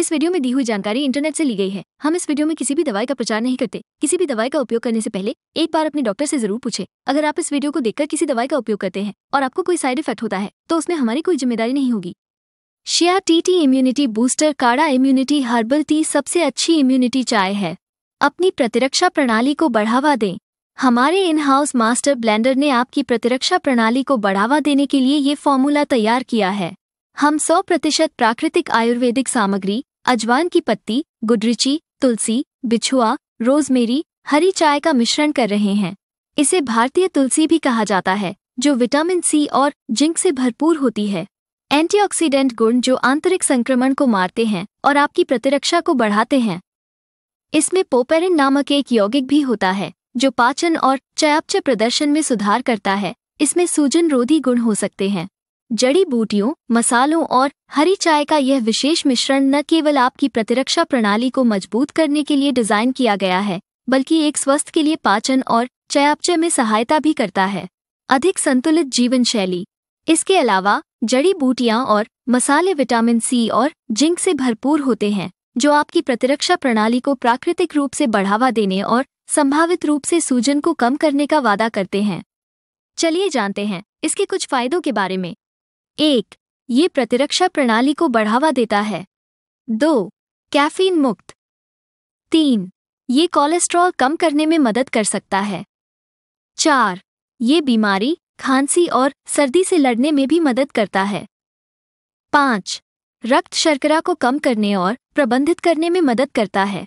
इस वीडियो में दी हुई जानकारी इंटरनेट से ली गई है हम इस वीडियो में किसी भी दवाई का प्रचार नहीं करते किसी भी दवाई का उपयोग करने से पहले एक बार अपने डॉक्टर से जरूर पूछे अगर आप इस वीडियो को देखकर किसी दवाई का उपयोग करते हैं और आपको कोई साइड इफेक्ट होता है तो उसमें हमारी कोई जिम्मेदारी नहीं होगी शिया टी टी इम्यूनिटी बूस्टर काढ़ा इम्यूनिटी हर्बल टी सबसे अच्छी इम्यूनिटी चाय है अपनी प्रतिरक्षा प्रणाली को बढ़ावा दें हमारे इन हाउस मास्टर ब्लेंडर ने आपकी प्रतिरक्षा प्रणाली को बढ़ावा देने के लिए ये फॉर्मूला तैयार किया है हम 100 प्रतिशत प्राकृतिक आयुर्वेदिक सामग्री अजवान की पत्ती गुडरिची तुलसी बिछुआ रोजमेरी हरी चाय का मिश्रण कर रहे हैं इसे भारतीय तुलसी भी कहा जाता है जो विटामिन सी और जिंक से भरपूर होती है एंटीऑक्सीडेंट गुण जो आंतरिक संक्रमण को मारते हैं और आपकी प्रतिरक्षा को बढ़ाते हैं इसमें पोपेरिन नामक एक यौगिक भी होता है जो पाचन और चयापचय प्रदर्शन में सुधार करता है इसमें सूजन रोधी गुण हो सकते हैं जड़ी बूटियों मसालों और हरी चाय का यह विशेष मिश्रण न केवल आपकी प्रतिरक्षा प्रणाली को मजबूत करने के लिए डिजाइन किया गया है बल्कि एक स्वस्थ के लिए पाचन और चयापचय में सहायता भी करता है अधिक संतुलित जीवन शैली इसके अलावा जड़ी बूटियां और मसाले विटामिन सी और जिंक से भरपूर होते हैं जो आपकी प्रतिरक्षा प्रणाली को प्राकृतिक रूप से बढ़ावा देने और संभावित रूप से सूजन को कम करने का वादा करते हैं चलिए जानते हैं इसके कुछ फायदों के बारे में एक ये प्रतिरक्षा प्रणाली को बढ़ावा देता है दो कैफीन मुक्त तीन ये कोलेस्ट्रॉल कम करने में मदद कर सकता है चार ये बीमारी खांसी और सर्दी से लड़ने में भी मदद करता है पाँच रक्त शर्करा को कम करने और प्रबंधित करने में मदद करता है